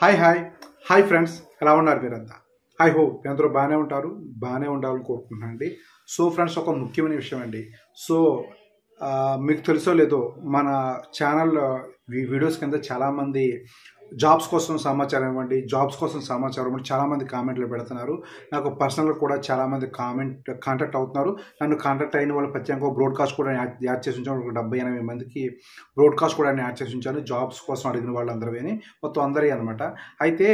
hi hi hi friends ఎలా ఉన్నారు మీరంతా ఐ హో అందరూ బాగానే ఉంటారు బాగానే ఉండాలని కోరుకుంటున్నాను అండి సో ఫ్రెండ్స్ ఒక ముఖ్యమైన విషయం అండి సో మీకు తెలుసో లేదో మన ఛానల్ వీడియోస్ కింద చాలామంది జాబ్స్ కోసం సమాచారం ఇవ్వండి జాబ్స్ కోసం సమాచారం ఇవ్వండి చాలామంది కామెంట్లు పెడుతున్నారు నాకు పర్సనల్గా కూడా చాలామంది కామెంట్ కాంటాక్ట్ అవుతున్నారు నన్ను కాంటాక్ట్ అయిన వాళ్ళు ప్రత్యేకంగా బ్రోడ్కాస్ట్ కూడా యాడ్ చేసి ఉంచాను ఒక డెబ్బై ఎనభై మందికి బ్రోడ్కాస్ట్ కూడా యాడ్ చేసి ఉంచాను జాబ్స్ కోసం అడిగిన వాళ్ళందరూ మొత్తం అందరి అనమాట అయితే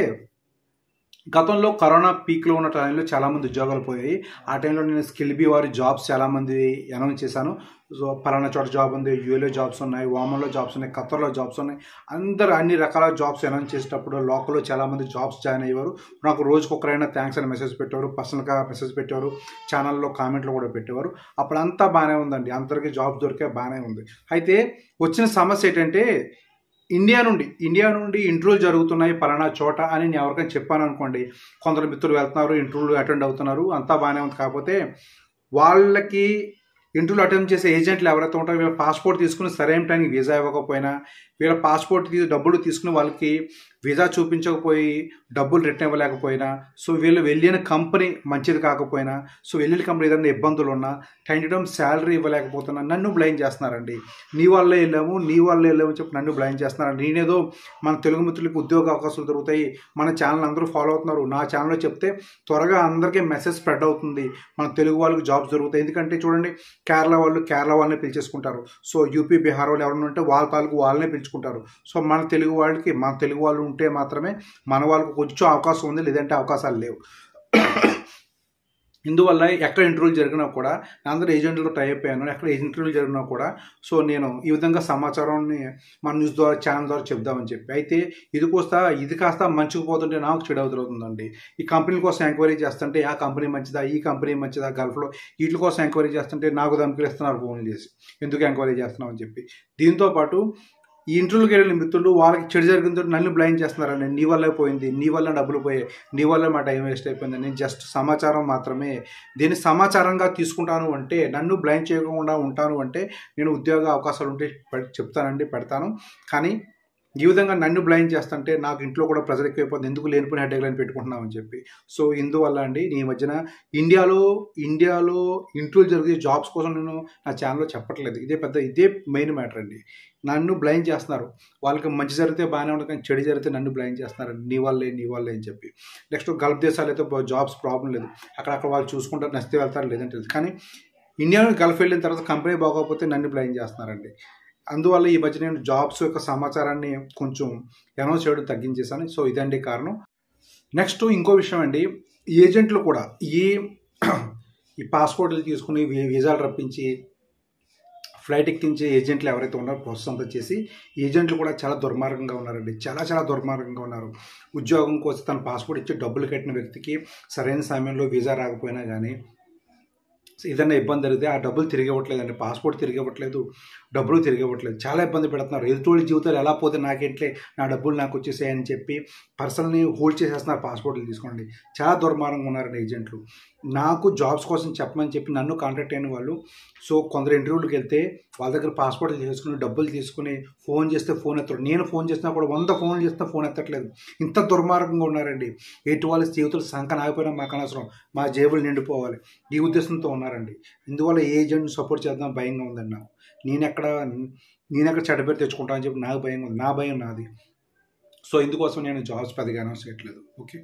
గతంలో కరోనా పీక్లో ఉన్న టైంలో చాలామంది ఉద్యోగాలు పోయాయి ఆ టైంలో నేను స్కిల్ బి వారి జాబ్స్ చాలామంది అనౌన్స్ చేశాను సో పలానా చోట జాబ్ ఉంది యూఏలో జాబ్స్ ఉన్నాయి వామన్లో జాబ్స్ ఉన్నాయి ఖత్తర్లో జాబ్స్ ఉన్నాయి అందరు అన్ని రకాల జాబ్స్ అనౌన్స్ చేసేటప్పుడు లోకల్లో చాలామంది జాబ్స్ జాయిన్ అయ్యేవారు నాకు రోజుకొకరైనా థ్యాంక్స్ అని మెసేజ్ పెట్టేవారు పర్సనల్గా మెసేజ్ పెట్టేవారు ఛానల్లో కామెంట్లు కూడా పెట్టేవారు అప్పుడంతా బాగానే ఉందండి అందరికీ జాబ్ దొరికే బాగానే ఉంది అయితే వచ్చిన సమస్య ఏంటంటే ఇండియా నుండి ఇండియా నుండి ఇంటర్వ్యూలు జరుగుతున్నాయి పలానా చోట అని నేను ఎవరికైనా చెప్పాను అనుకోండి కొందరు మిత్రులు వెళ్తున్నారు ఇంటర్వ్యూలు అటెండ్ అవుతున్నారు అంతా బాగానే ఉంది కాకపోతే వాళ్ళకి ఇంటర్వ్యూలు అటెండ్ చేసే ఏజెంట్లు ఎవరైతే ఉంటారో వీళ్ళ పాస్పోర్ట్ తీసుకుని సరైన టైంకి వీసా ఇవ్వకపోయినా వీళ్ళ పాస్పోర్ట్ డబ్బులు తీసుకుని వాళ్ళకి వీసా చూపించకపోయి డబ్బులు రిటర్న్ ఇవ్వలేకపోయినా సో వీళ్ళు వెళ్ళిన కంపెనీ మంచిది కాకపోయినా సో వెళ్ళిన కంపెనీ ఏదైనా ఇబ్బందులు ఉన్నా టైం శాలరీ ఇవ్వలేకపోతున్నా నన్ను బ్లైన్ చేస్తున్నారండి నీ వాళ్ళే వెళ్ళాము నీ వాళ్ళే వెళ్ళాము చెప్పి నన్ను బ్లైన్ చేస్తున్నారండి నేనేదో మన తెలుగు మిత్రులకు ఉద్యోగ అవకాశాలు దొరుకుతాయి మన ఛానల్ అందరూ ఫాలో అవుతున్నారు నా ఛానల్లో చెప్తే త్వరగా అందరికీ మెసేజ్ స్ప్రెడ్ అవుతుంది మన తెలుగు వాళ్ళకి జాబ్స్ దొరుకుతాయి ఎందుకంటే చూడండి కేరళ వాళ్ళు కేరళ వాళ్ళని పిలిచేసుకుంటారు సో యూపీ బీహార్ వాళ్ళు ఎవరైనా ఉంటే వాళ్ళ తాలూకు వాళ్ళనే పిలుచుకుంటారు సో మన తెలుగు వాళ్ళకి మన తెలుగు వాళ్ళు ఉంటే మాత్రమే మన వాళ్ళకు కొంచెం అవకాశం ఉంది లేదంటే అవకాశాలు లేవు ఇందువల్ల ఎక్కడ ఇంటర్వ్యూలు జరిగినా కూడా నా అందరూ ఏజెంట్లతో టై అయిపోయాను ఎక్కడ ఇంటర్వ్యూలు జరిగినా కూడా సో నేను ఈ విధంగా సమాచారాన్ని మన న్యూస్ ద్వారా ఛానల్ ద్వారా చెప్దామని చెప్పి అయితే ఇది కోస్తా ఇది కాస్త మంచిగా పోతుంటే నాకు చెడు అవుతుందండి ఈ కంపెనీల కోసం ఎంక్వైరీ చేస్తుంటే ఆ కంపెనీ మంచిదా ఈ కంపెనీ మంచిదా గల్ఫ్లో వీటి కోసం ఎంక్వైరీ చేస్తుంటే నాకు ఇస్తున్నారు ఫోన్ చేసి ఎందుకు ఎంక్వైరీ చేస్తున్నామని చెప్పి దీంతోపాటు ఈ ఇంటర్వ్యూకి వెళ్ళిన మిత్రులు వాళ్ళకి చెడు జరిగినతో నన్ను బ్లైండ్ చేస్తున్నారండి నీ వల్లే పోయింది నీ వల్ల డబ్బులు పోయాయి నీ వల్ల మా టైం వేస్ట్ అయిపోయింది నేను జస్ట్ సమాచారం మాత్రమే దీన్ని సమాచారంగా తీసుకుంటాను అంటే నన్ను బ్లైండ్ చేయకుండా ఉంటాను అంటే నేను ఉద్యోగ అవకాశాలు ఉంటే చెప్తానండి పెడతాను కానీ ఈ విధంగా నన్ను బ్లైండ్ చేస్తుంటే నాకు ఇంట్లో కూడా ప్రెజర్ ఎక్కువైపోతుంది ఎందుకు లేనిపోయిన హెడ్ లైన్ పెట్టుకుంటున్నాం చెప్పి సో ఇందువల్ల అండి నీ ఈ మధ్యన ఇండియాలో ఇండియాలో ఇంట్లో జరిగే జాబ్స్ కోసం నేను నా ఛానల్లో చెప్పట్లేదు ఇదే పెద్ద ఇదే మెయిన్ మ్యాటర్ అండి నన్ను బ్లైండ్ చేస్తున్నారు వాళ్ళకి మంచి జరిగితే బాగానే ఉండదు కానీ చెడు జరిగితే నన్ను బ్లైండ్ చేస్తున్నారు నీ వాళ్ళే నీ వాళ్ళే అని చెప్పి నెక్స్ట్ గల్ఫ్ దేశాలు అయితే జాబ్స్ ప్రాబ్లం లేదు అక్కడక్కడ వాళ్ళు చూసుకుంటారు నచ్చితే వెళ్తారు లేదంటే కానీ ఇండియాలో గల్ఫ్ వెళ్ళిన తర్వాత కంపెనీ బాగోకపోతే నన్ను బ్లైండ్ చేస్తున్నారండి అందువల్ల ఈ మధ్య నేను జాబ్స్ యొక్క సమాచారాన్ని కొంచెం అనౌన్స్ చేయడం తగ్గించేశాను సో ఇదండి కారణం నెక్స్ట్ ఇంకో విషయం అండి ఏజెంట్లు కూడా ఈ ఈ పాస్పోర్ట్లు తీసుకుని వీసాలు రప్పించి ఫ్లైట్ ఎక్కించే ఏజెంట్లు ఎవరైతే ఉన్నారో ప్రోత్సాహం చేసి ఏజెంట్లు కూడా చాలా దుర్మార్గంగా ఉన్నారండి చాలా చాలా దుర్మార్గంగా ఉన్నారు ఉద్యోగం కోసం తన పాస్పోర్ట్ ఇచ్చి డబ్బులు కట్టిన వ్యక్తికి సరైన సమయంలో వీసా రాకపోయినా కానీ ఏదైనా ఇబ్బంది జరిగితే ఆ డబ్బులు తిరిగి ఇవ్వట్లేదండి పాస్పోర్ట్ తిరిగి ఇవ్వట్లేదు డబ్బులు తిరిగి ఇవ్వట్లేదు చాలా ఇబ్బంది పెడుతున్నారు ఎదుటోళ్ళ జీవితాలు ఎలా పోతే నాకేంట్లే నా డబ్బులు నాకు వచ్చేసాయని చెప్పి పర్సనల్ని హోల్డ్ చేసేస్తున్నారు పాస్పోర్ట్లు తీసుకోండి చాలా దుర్మార్గంగా ఉన్నారండి ఏజెంట్లు నాకు జాబ్స్ కోసం చెప్పమని చెప్పి నన్ను కాంటాక్ట్ అయిన వాళ్ళు సో కొందరు ఇంటర్వ్యూలకు వెళ్తే వాళ్ళ దగ్గర పాస్పోర్ట్లు చేసుకుని డబ్బులు తీసుకుని ఫోన్ చేస్తే ఫోన్ ఎత్తడు నేను ఫోన్ చేసినా కూడా వంద ఫోన్లు చేస్తే ఫోన్ ఎత్తట్లేదు ఇంత దుర్మార్గంగా ఉన్నారండి ఎటు వాళ్ళ జీవితాలు సంఖ్య ఆగిపోయినా మాకు అనవసరం మా జేబులు నిండిపోవాలి ఈ ఉద్దేశంతో ఉన్నారు ఉన్నారండి ఇందువల్ల ఏ ఏజెంట్ సపోర్ట్ చేద్దాం భయంగా ఉందండి నాకు నేనెక్కడ నేనెక్కడ చెడ్డ పేరు తెచ్చుకుంటాను అని చెప్పి నాకు భయంగా ఉంది నా భయం నాది సో ఇందుకోసం నేను జాబ్స్ పెద్దగా అనౌన్స్ చేయట్లేదు ఓకే